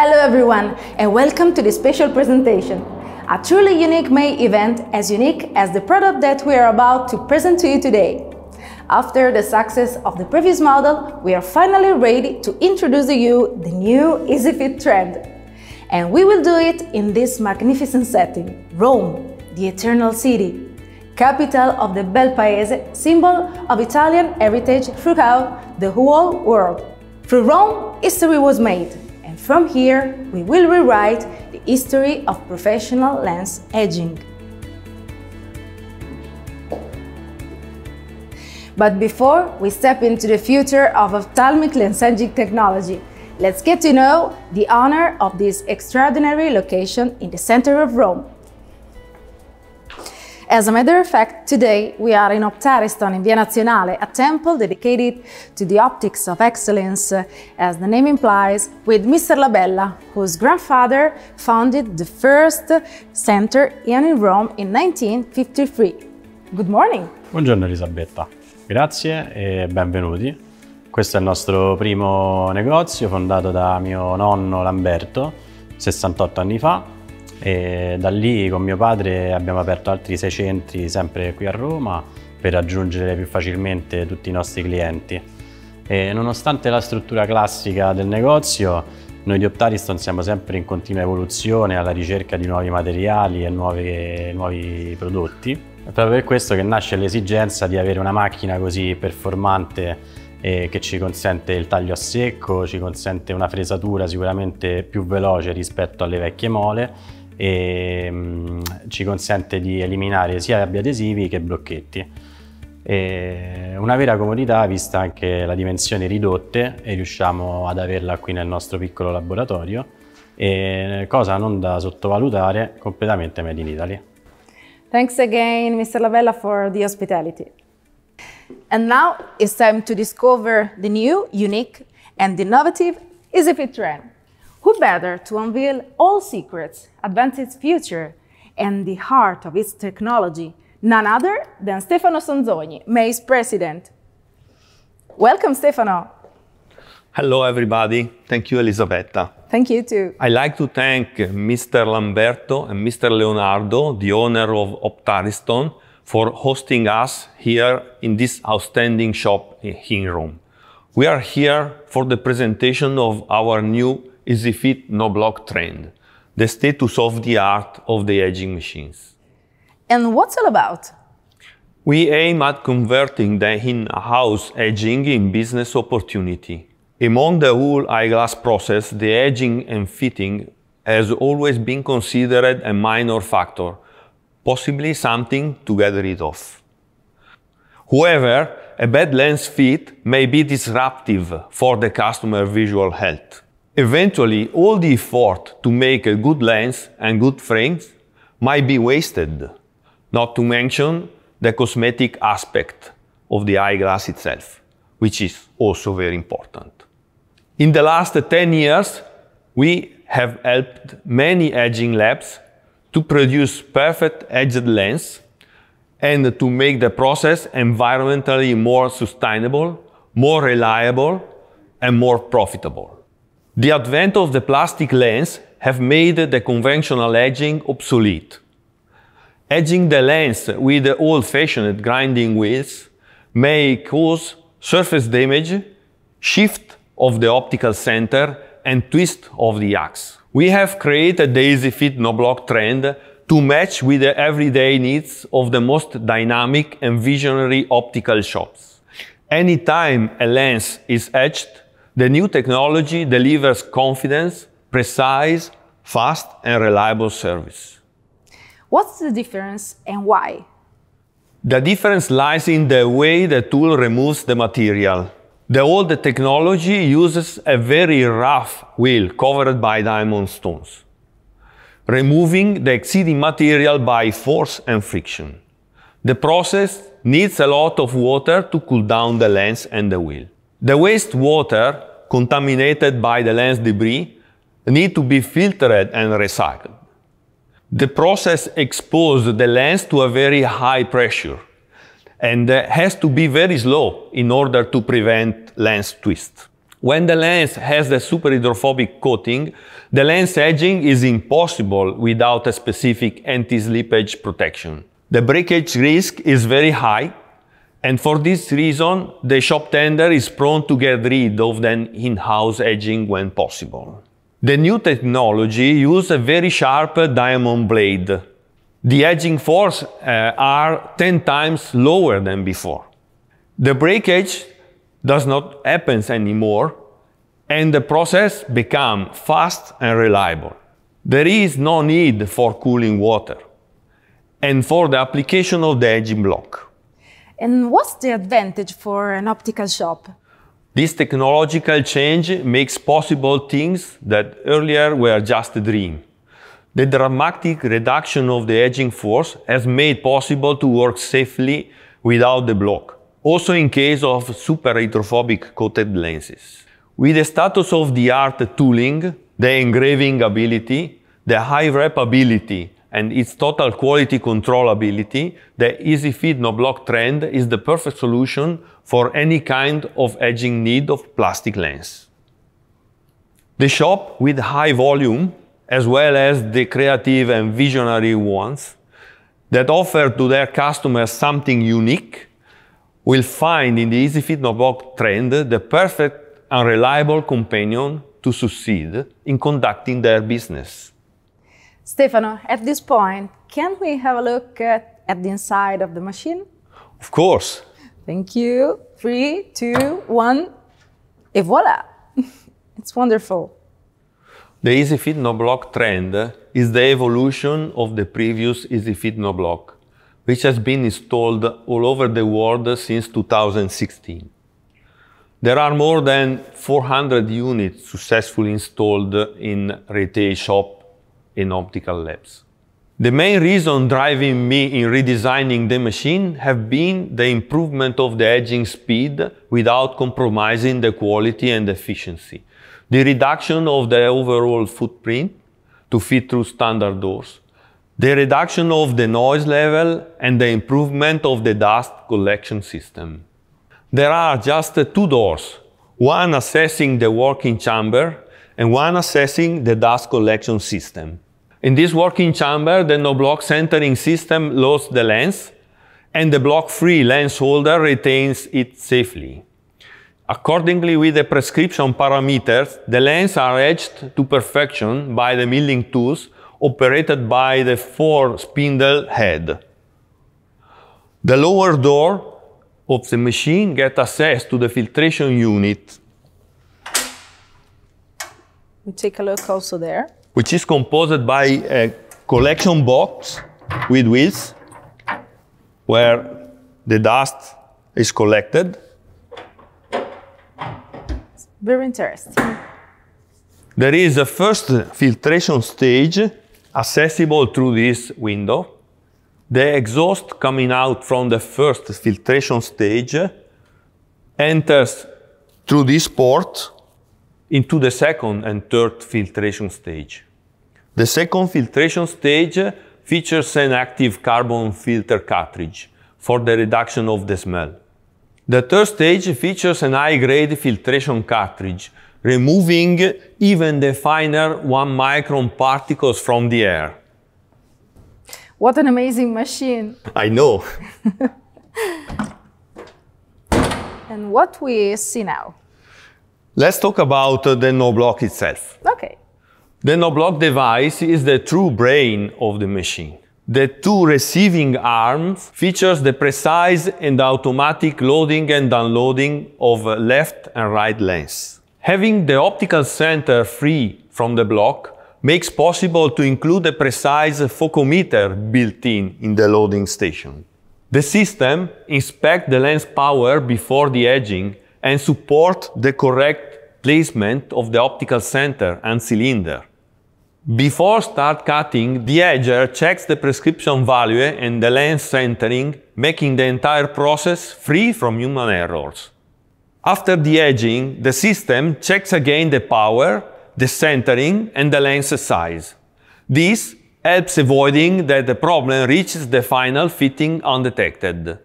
Hello everyone and welcome to this special presentation. A truly unique May event, as unique as the product that we are about to present to you today. After the success of the previous model, we are finally ready to introduce to you the new EasyFit trend. And we will do it in this magnificent setting, Rome, the eternal city, capital of the Bel Paese, symbol of Italian heritage throughout the whole world. Through Rome, history was made. From here, we will rewrite the history of professional lens edging. But before we step into the future of ophthalmic lens edging technology, let's get to know the owner of this extraordinary location in the center of Rome, As a matter of fact, today we are in Optariston in Via Nazionale, a temple dedicated to the optics of excellence, eh, as the name implies, with Mr. Labella, whose grandfather founded the first center here in Rome in 1953. Good morning. Buongiorno Elisabetta. Grazie e benvenuti. Questo è il nostro primo negozio fondato da mio nonno Lamberto 68 anni fa e da lì con mio padre abbiamo aperto altri sei centri sempre qui a Roma per raggiungere più facilmente tutti i nostri clienti. E nonostante la struttura classica del negozio, noi di Optariston siamo sempre in continua evoluzione alla ricerca di nuovi materiali e nuovi, nuovi prodotti. È proprio per questo che nasce l'esigenza di avere una macchina così performante che ci consente il taglio a secco, ci consente una fresatura sicuramente più veloce rispetto alle vecchie mole e ehm, mh, ci consente di eliminare sia abbia adesivi che blocchetti. E una vera comodità vista anche la dimensione ridotte e riusciamo ad averla qui nel nostro piccolo laboratorio, cosa non da sottovalutare completamente made in Italy. Thanks again Mr. Lavella for the hospitality. And now it's time to discover the new, unique and innovative EasyFit trend. Who better to unveil all secrets, advance its future, and the heart of its technology? None other than Stefano Sonzogni, May's president. Welcome, Stefano. Hello, everybody. Thank you, Elisabetta. Thank you, too. I'd like to thank Mr. Lamberto and Mr. Leonardo, the owner of Optariston, for hosting us here in this outstanding shop in Rome. We are here for the presentation of our new is the fit, no block trend, the status of the art of the aging machines. And what's all about? We aim at converting the in-house aging in business opportunity. Among the whole eyeglass process, the aging and fitting has always been considered a minor factor, possibly something to get rid of. However, a bad lens fit may be disruptive for the customer visual health eventually all the effort to make a good lens and good frames might be wasted, not to mention the cosmetic aspect of the eyeglass itself, which is also very important. In the last 10 years, we have helped many edging labs to produce perfect edged lens and to make the process environmentally more sustainable, more reliable, and more profitable. The advent of the plastic lens have made the conventional edging obsolete. Edging the lens with the old-fashioned grinding wheels may cause surface damage, shift of the optical center and twist of the axe. We have created the easy fit no block trend to match with the everyday needs of the most dynamic and visionary optical shops. Anytime a lens is etched, the new technology delivers confidence, precise, fast, and reliable service. What's the difference and why? The difference lies in the way the tool removes the material. The old technology uses a very rough wheel covered by diamond stones, removing the exceeding material by force and friction. The process needs a lot of water to cool down the lens and the wheel. The wastewater contaminated by the lens debris need to be filtered and recycled. The process exposes the lens to a very high pressure and uh, has to be very slow in order to prevent lens twist. When the lens has the superhydrophobic coating, the lens edging is impossible without a specific anti-slippage protection. The breakage risk is very high and for this reason, the shop tender is prone to get rid of the in-house edging when possible. The new technology uses a very sharp diamond blade. The edging force uh, are 10 times lower than before. The breakage does not happen anymore and the process become fast and reliable. There is no need for cooling water and for the application of the edging block. And what's the advantage for an optical shop? This technological change makes possible things that earlier were just a dream. The dramatic reduction of the edging force has made possible to work safely without the block, also in case of super hydrophobic coated lenses. With the status of the art tooling, the engraving ability, the high rep ability, and its total quality controllability, the easy feed no block trend is the perfect solution for any kind of edging need of plastic lens. The shop with high volume, as well as the creative and visionary ones that offer to their customers something unique, will find in the easy fit no block trend the perfect and reliable companion to succeed in conducting their business. Stefano, at this point, can we have a look at, at the inside of the machine? Of course. Thank you. Three, two, one. Et voila! it's wonderful. The EasyFit No Block trend is the evolution of the previous EasyFit No Block, which has been installed all over the world since 2016. There are more than 400 units successfully installed in retail shops in optical labs. The main reason driving me in redesigning the machine have been the improvement of the edging speed without compromising the quality and efficiency, the reduction of the overall footprint to fit through standard doors, the reduction of the noise level and the improvement of the dust collection system. There are just two doors, one assessing the working chamber and one assessing the dust collection system. In this working chamber, the no-block centering system loads the lens, and the block-free lens holder retains it safely. Accordingly with the prescription parameters, the lens are edged to perfection by the milling tools operated by the four spindle head. The lower door of the machine gets access to the filtration unit. We take a look also there which is composed by a collection box with wheels where the dust is collected. It's very interesting. There is a first filtration stage accessible through this window. The exhaust coming out from the first filtration stage enters through this port into the second and third filtration stage. The second filtration stage features an active carbon filter cartridge for the reduction of the smell. The third stage features an high-grade filtration cartridge, removing even the finer one micron particles from the air. What an amazing machine. I know. and what we see now? Let's talk about the no block itself. Okay. The no-block device is the true brain of the machine. The two receiving arms features the precise and automatic loading and unloading of left and right lenses. Having the optical center free from the block makes possible to include a precise focometer built in in the loading station. The system inspects the lens power before the edging and support the correct placement of the optical center and cylinder. Before start cutting, the edger checks the prescription value and the lens centering, making the entire process free from human errors. After the edging, the system checks again the power, the centering and the lens size. This helps avoiding that the problem reaches the final fitting undetected.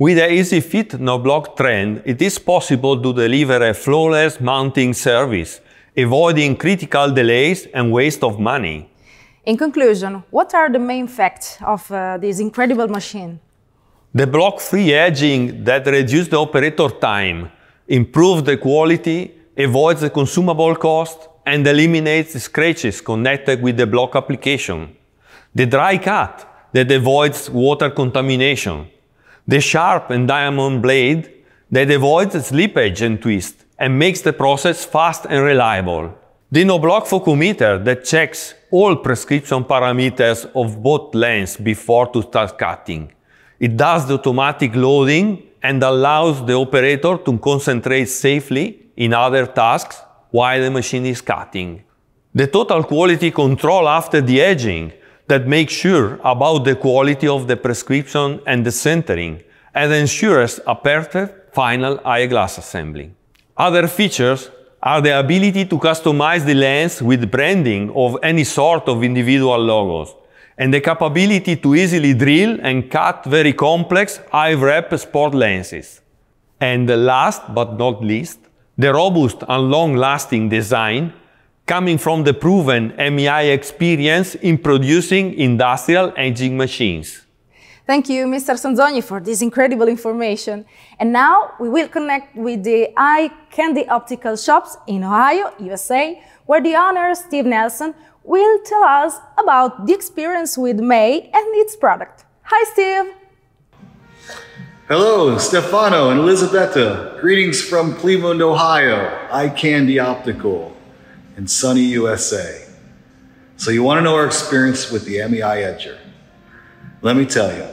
With the fit, no block trend, it is possible to deliver a flawless mounting service, avoiding critical delays and waste of money. In conclusion, what are the main facts of uh, this incredible machine? The block-free edging that reduces the operator time, improves the quality, avoids the consumable cost, and eliminates the scratches connected with the block application. The dry cut that avoids water contamination the sharp and diamond blade that avoids slippage and twist and makes the process fast and reliable. The no-block focometer that checks all prescription parameters of both lengths before to start cutting. It does the automatic loading and allows the operator to concentrate safely in other tasks while the machine is cutting. The total quality control after the edging that make sure about the quality of the prescription and the centering and ensures a perfect final eyeglass assembly. Other features are the ability to customize the lens with branding of any sort of individual logos and the capability to easily drill and cut very complex high sport lenses. And last but not least, the robust and long-lasting design coming from the proven MEI experience in producing industrial aging machines. Thank you, Mr. Sanzoni, for this incredible information. And now we will connect with the Eye Candy Optical Shops in Ohio, USA, where the owner, Steve Nelson, will tell us about the experience with May and its product. Hi, Steve. Hello, Stefano and Elisabetta. Greetings from Cleveland, Ohio, Eye Candy Optical in sunny USA. So you want to know our experience with the MEI Edger. Let me tell you,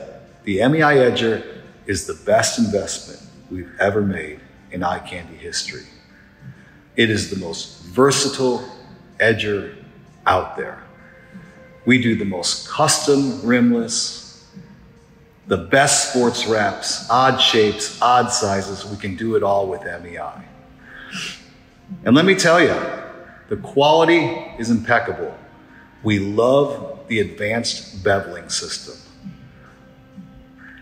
the MEI Edger is the best investment we've ever made in eye candy history. It is the most versatile edger out there. We do the most custom rimless, the best sports wraps, odd shapes, odd sizes. We can do it all with MEI. And let me tell you, the quality is impeccable. We love the advanced beveling system.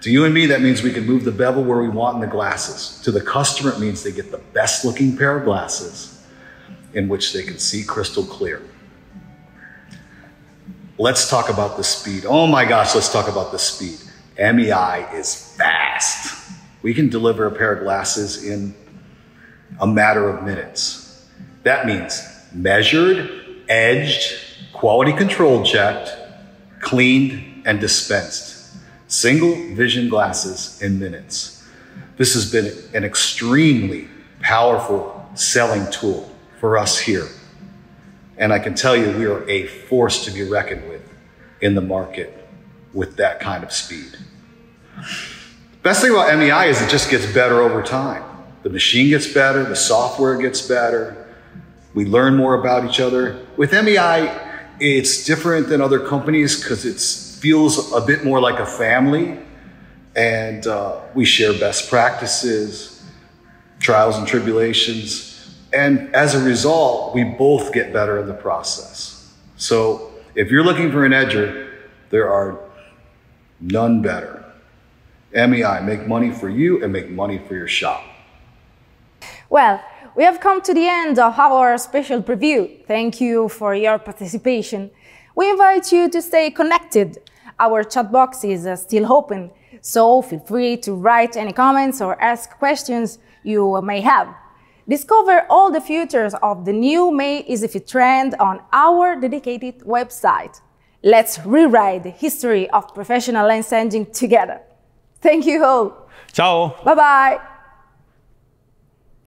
To you and me, that means we can move the bevel where we want in the glasses. To the customer, it means they get the best looking pair of glasses in which they can see crystal clear. Let's talk about the speed. Oh my gosh, let's talk about the speed. MEI is fast. We can deliver a pair of glasses in a matter of minutes. That means measured, edged, quality control checked, cleaned, and dispensed. Single vision glasses in minutes. This has been an extremely powerful selling tool for us here. And I can tell you, we are a force to be reckoned with in the market with that kind of speed. The best thing about MEI is it just gets better over time. The machine gets better, the software gets better, we learn more about each other. With MEI, it's different than other companies because it feels a bit more like a family, and uh, we share best practices, trials and tribulations, and as a result, we both get better in the process. So, if you're looking for an edger, there are none better. MEI, make money for you and make money for your shop. Well, we have come to the end of our special preview. Thank you for your participation. We invite you to stay connected. Our chat box is uh, still open, so feel free to write any comments or ask questions you may have. Discover all the features of the new May EasyFit trend on our dedicated website. Let's rewrite the history of professional lens together. Thank you all. Ciao. Bye bye.